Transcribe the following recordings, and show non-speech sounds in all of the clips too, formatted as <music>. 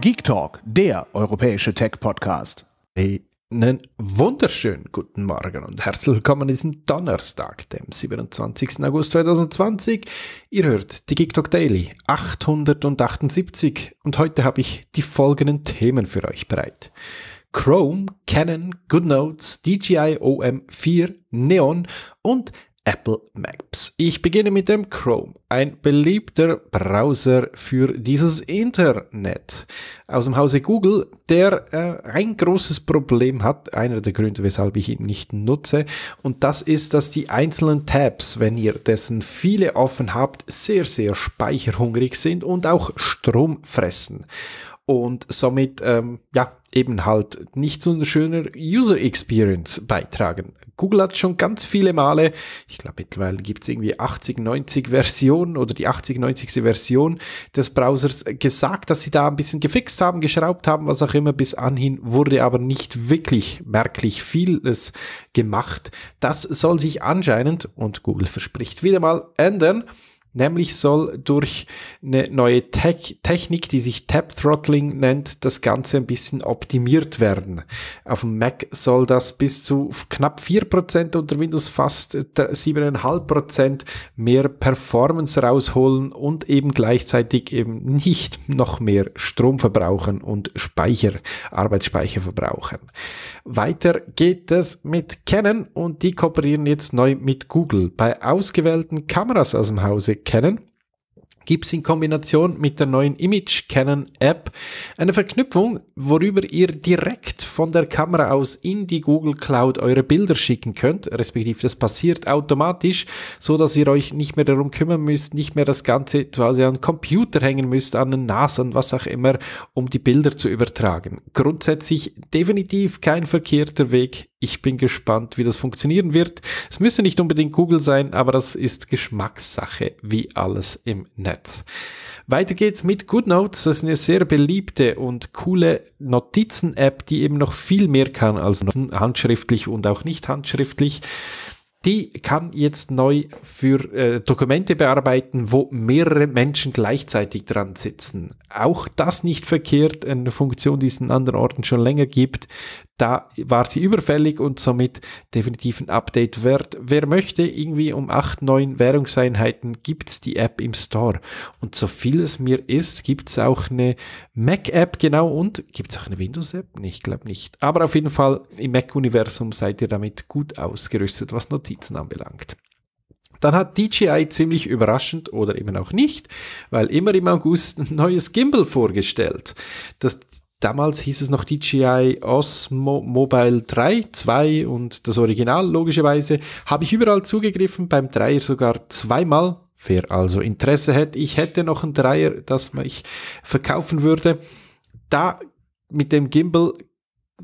Geek Talk, der europäische Tech-Podcast. Einen wunderschönen guten Morgen und herzlich willkommen an diesem Donnerstag, dem 27. August 2020. Ihr hört die Geek Talk Daily 878 und heute habe ich die folgenden Themen für euch bereit. Chrome, Canon, GoodNotes, DJI OM4, Neon und Apple Maps. Ich beginne mit dem Chrome, ein beliebter Browser für dieses Internet aus dem Hause Google, der äh, ein großes Problem hat, einer der Gründe, weshalb ich ihn nicht nutze, und das ist, dass die einzelnen Tabs, wenn ihr dessen viele offen habt, sehr, sehr speicherhungrig sind und auch Strom fressen und somit ähm, ja eben halt nicht zu einer schöner User Experience beitragen. Google hat schon ganz viele Male, ich glaube mittlerweile gibt es irgendwie 80, 90 Versionen oder die 80, 90. Version des Browsers gesagt, dass sie da ein bisschen gefixt haben, geschraubt haben, was auch immer. Bis anhin wurde aber nicht wirklich merklich vieles gemacht. Das soll sich anscheinend, und Google verspricht wieder mal, ändern. Nämlich soll durch eine neue Te Technik, die sich Tap Throttling nennt, das Ganze ein bisschen optimiert werden. Auf dem Mac soll das bis zu knapp 4%, unter Windows fast 7,5% äh, mehr Performance rausholen und eben gleichzeitig eben nicht noch mehr Strom verbrauchen und Speicher, Arbeitsspeicher verbrauchen. Weiter geht es mit Canon und die kooperieren jetzt neu mit Google. Bei ausgewählten Kameras aus dem Hause kennen gibt es in Kombination mit der neuen Image Canon App eine Verknüpfung, worüber ihr direkt von der Kamera aus in die Google Cloud eure Bilder schicken könnt, respektive das passiert automatisch, so dass ihr euch nicht mehr darum kümmern müsst, nicht mehr das Ganze quasi an den Computer hängen müsst, an den Nasen, was auch immer, um die Bilder zu übertragen. Grundsätzlich definitiv kein verkehrter Weg. Ich bin gespannt, wie das funktionieren wird. Es müsste nicht unbedingt Google sein, aber das ist Geschmackssache, wie alles im Netz. Notepads. Weiter geht's mit GoodNotes. Das ist eine sehr beliebte und coole Notizen-App, die eben noch viel mehr kann als handschriftlich und auch nicht handschriftlich. Die kann jetzt neu für äh, Dokumente bearbeiten, wo mehrere Menschen gleichzeitig dran sitzen. Auch das nicht verkehrt, eine Funktion, die es in anderen Orten schon länger gibt da war sie überfällig und somit definitiv ein Update wert. Wer möchte, irgendwie um 8, 9 Währungseinheiten gibt es die App im Store. Und so viel es mir ist, gibt es auch eine Mac-App, genau, und gibt es auch eine Windows-App? Nee, ich glaube nicht. Aber auf jeden Fall im Mac-Universum seid ihr damit gut ausgerüstet, was Notizen anbelangt. Dann hat DJI ziemlich überraschend oder eben auch nicht, weil immer im August ein neues Gimbal vorgestellt. Das damals hieß es noch DJI Osmo Mobile 3, 2 und das Original logischerweise, habe ich überall zugegriffen, beim Dreier sogar zweimal. Wer also Interesse hätte, ich hätte noch einen Dreier, das ich verkaufen würde. Da mit dem Gimbal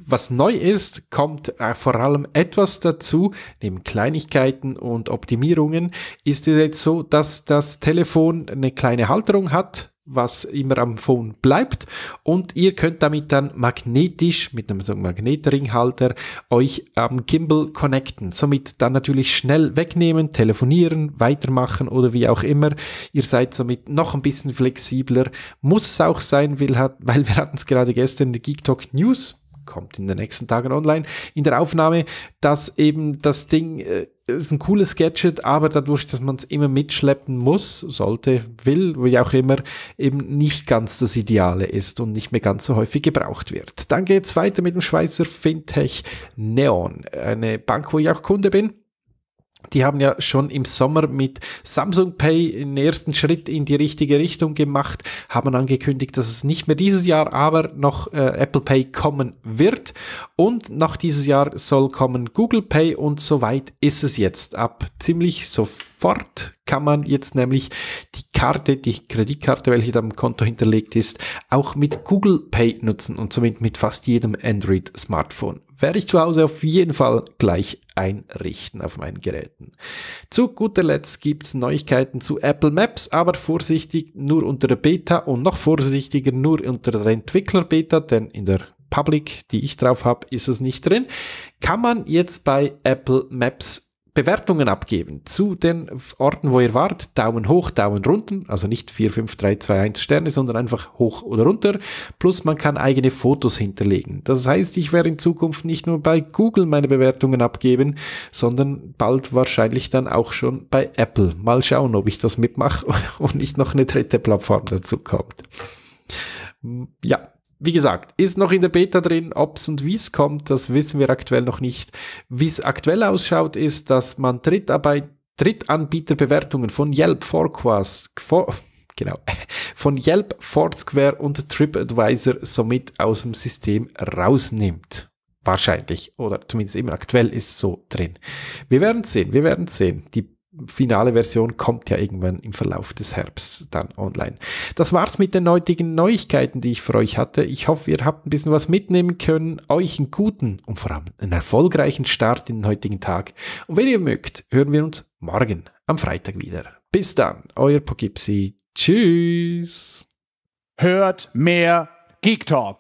was neu ist, kommt äh, vor allem etwas dazu, neben Kleinigkeiten und Optimierungen, ist es jetzt so, dass das Telefon eine kleine Halterung hat, was immer am Phone bleibt. Und ihr könnt damit dann magnetisch mit einem so Magnetringhalter euch am Gimbal connecten. Somit dann natürlich schnell wegnehmen, telefonieren, weitermachen oder wie auch immer. Ihr seid somit noch ein bisschen flexibler. Muss es auch sein, weil, weil wir hatten es gerade gestern in der Geek Talk News kommt in den nächsten Tagen online. In der Aufnahme, dass eben das Ding äh, ist ein cooles Gadget, aber dadurch, dass man es immer mitschleppen muss, sollte, will, wie auch immer, eben nicht ganz das Ideale ist und nicht mehr ganz so häufig gebraucht wird. Dann geht es weiter mit dem Schweizer Fintech Neon, eine Bank, wo ich auch Kunde bin die haben ja schon im Sommer mit Samsung Pay den ersten Schritt in die richtige Richtung gemacht, haben angekündigt, dass es nicht mehr dieses Jahr, aber noch äh, Apple Pay kommen wird. Und noch dieses Jahr soll kommen Google Pay und soweit ist es jetzt. Ab ziemlich sofort kann man jetzt nämlich die Karte, die Kreditkarte, welche da im Konto hinterlegt ist, auch mit Google Pay nutzen und somit mit fast jedem Android-Smartphone. Werde ich zu Hause auf jeden Fall gleich einrichten auf meinen Geräten. Zu guter Letzt gibt es Neuigkeiten zu Apple Maps, aber vorsichtig nur unter der Beta und noch vorsichtiger nur unter der Entwickler-Beta, denn in der Public, die ich drauf habe, ist es nicht drin. Kann man jetzt bei Apple Maps Bewertungen abgeben zu den Orten, wo ihr wart. Daumen hoch, Daumen runter. Also nicht 4, 5, 3, 2, 1 Sterne, sondern einfach hoch oder runter. Plus man kann eigene Fotos hinterlegen. Das heißt, ich werde in Zukunft nicht nur bei Google meine Bewertungen abgeben, sondern bald wahrscheinlich dann auch schon bei Apple. Mal schauen, ob ich das mitmache <laughs> und nicht noch eine dritte Plattform dazu kommt. Ja, wie gesagt, ist noch in der Beta drin, ob es und wie es kommt, das wissen wir aktuell noch nicht. Wie es aktuell ausschaut, ist, dass man Drittarbeit Drittanbieterbewertungen von Yelp, Forecast, for, <laughs> genau, <laughs> von Yelp, Foursquare und TripAdvisor somit aus dem System rausnimmt. Wahrscheinlich, oder zumindest eben aktuell ist es so drin. Wir werden sehen, wir werden sehen. Die finale Version kommt ja irgendwann im Verlauf des Herbsts dann online. Das war's mit den heutigen Neuigkeiten, die ich für euch hatte. Ich hoffe, ihr habt ein bisschen was mitnehmen können, euch einen guten und vor allem einen erfolgreichen Start in den heutigen Tag. Und wenn ihr mögt, hören wir uns morgen am Freitag wieder. Bis dann, euer Pogipsi. Tschüss. Hört mehr Geek Talk.